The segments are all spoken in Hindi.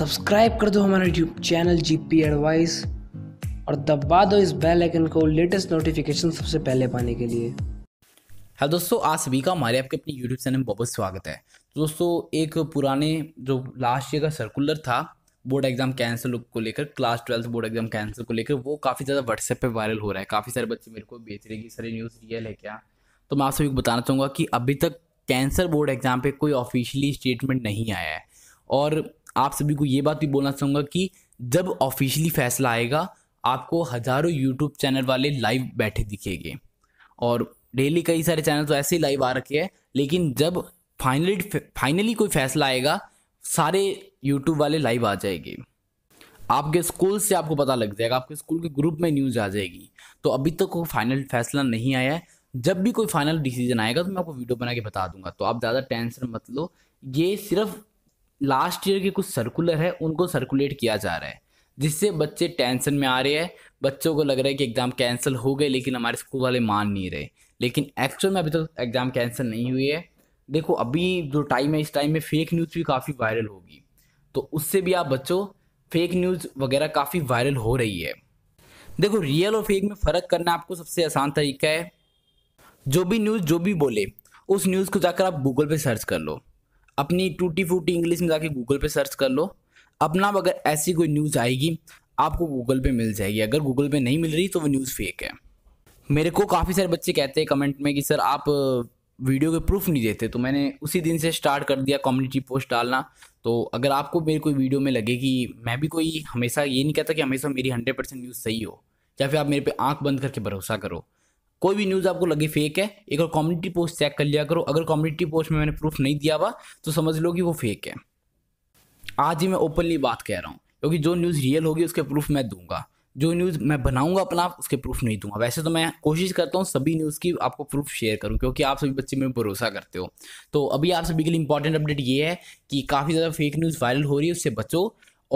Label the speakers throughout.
Speaker 1: सब्सक्राइब कर दो हमारा YouTube channel G P advice और दबा दो इस बेल आइकन को लेटेस्ट नोटिफिकेशन सबसे पहले पाने के लिए हेलो दोस्तों आज सभी का हमारे आपके अपने यूट्यूब चैनल में बहुत स्वागत है तो दोस्तों एक पुराने जो लास्ट ईयर का सर्कुलर था बोर्ड एग्जाम कैंसिल को लेकर class twelfth board exam cancel को लेकर वो काफ़ी ज़्यादा व्हाट्सएप पे वायरल हो रहा है काफ़ी सारे बच्चे मेरे को बेच रहे कि सारी न्यूज़ रियल है क्या तो मैं आप सभी को बताना चाहूँगा कि अभी तक कैंसर बोर्ड एग्ज़ाम पे कोई ऑफिशियली स्टेटमेंट नहीं आया है और आप सभी को ये बात भी बोलना चाहूँगा कि जब ऑफिशियली फैसला आएगा आपको हज़ारों यूट्यूब चैनल वाले लाइव बैठे दिखेंगे और डेली कई सारे चैनल तो ऐसे ही लाइव आ रखे हैं लेकिन जब फाइनली फाइनली कोई फैसला आएगा सारे यूट्यूब वाले लाइव आ जाएंगे आपके स्कूल से आपको पता लग जाएगा आपके स्कूल के ग्रुप में न्यूज़ आ जाएगी तो अभी तक तो कोई फाइनल फैसला नहीं आया है जब भी कोई फाइनल डिसीजन आएगा तो मैं आपको वीडियो बना के बता दूंगा तो आप ज़्यादा टेंशन मत लो ये सिर्फ लास्ट ईयर के कुछ सर्कुलर है उनको सर्कुलेट किया जा रहा है जिससे बच्चे टेंशन में आ रहे हैं बच्चों को लग रहा है कि एग्ज़ाम कैंसिल हो गए लेकिन हमारे स्कूल वाले मान नहीं रहे लेकिन एक्चुअल में अभी तक तो एग्ज़ाम कैंसिल नहीं हुई है देखो अभी जो टाइम है इस टाइम में फेक न्यूज़ भी काफ़ी वायरल होगी तो उससे भी आप बच्चों फेक न्यूज़ वगैरह काफ़ी वायरल हो रही है देखो रियल और फेक में फ़र्क करना आपको सबसे आसान तरीका है जो भी न्यूज़ जो भी बोले उस न्यूज़ को जाकर आप गूगल पे सर्च कर लो अपनी टूटी फूटी इंग्लिश में जाके गूगल पे सर्च कर लो अपना अगर ऐसी कोई न्यूज़ आएगी आपको गूगल पे मिल जाएगी अगर गूगल पे नहीं मिल रही तो वो न्यूज़ फेक है मेरे को काफ़ी सारे बच्चे कहते हैं कमेंट में कि सर आप वीडियो के प्रूफ नहीं देते तो मैंने उसी दिन से स्टार्ट कर दिया कम्युनिटी पोस्ट डालना तो अगर आपको मेरी कोई वीडियो में लगे कि मैं भी कोई हमेशा ये नहीं कहता कि हमेशा मेरी हंड्रेड परसेंट न्यूज़ सही हो या फिर आप मेरे पे आंख बंद करके भरोसा करो कोई भी न्यूज़ आपको लगे फेक है एक बार कम्युनिटी पोस्ट चेक कर लिया करो अगर कम्युनिटी पोस्ट में मैंने प्रूफ नहीं दिया हुआ तो समझ लो कि वो फेक है आज ही मैं ओपनली बात कह रहा हूँ क्योंकि जो न्यूज़ रियल होगी उसके प्रूफ मैं दूंगा जो न्यूज़ मैं बनाऊंगा अपना उसके प्रूफ नहीं दूंगा वैसे तो मैं कोशिश करता हूँ सभी न्यूज़ की आपको प्रूफ शेयर करूँ क्योंकि आप सभी बच्चे में भरोसा करते हो तो अभी आप सभी के लिए इंपॉर्टेंट अपडेट ये है कि काफ़ी ज़्यादा फेक न्यूज़ वायरल हो रही है उससे बचो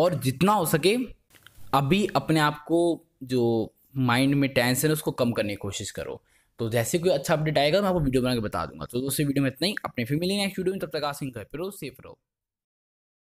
Speaker 1: और जितना हो सके अभी अपने आप को जो माइंड में टेंशन है उसको कम करने की कोशिश करो तो जैसे कोई अच्छा अपडेट आएगा मैं आपको वीडियो बना के बता दूंगा तो दोस्तों वीडियो में इतना ही अपने फिर मिलेंगे नेक्स्ट वीडियो में तब तक आसिंग पे सेफ रहो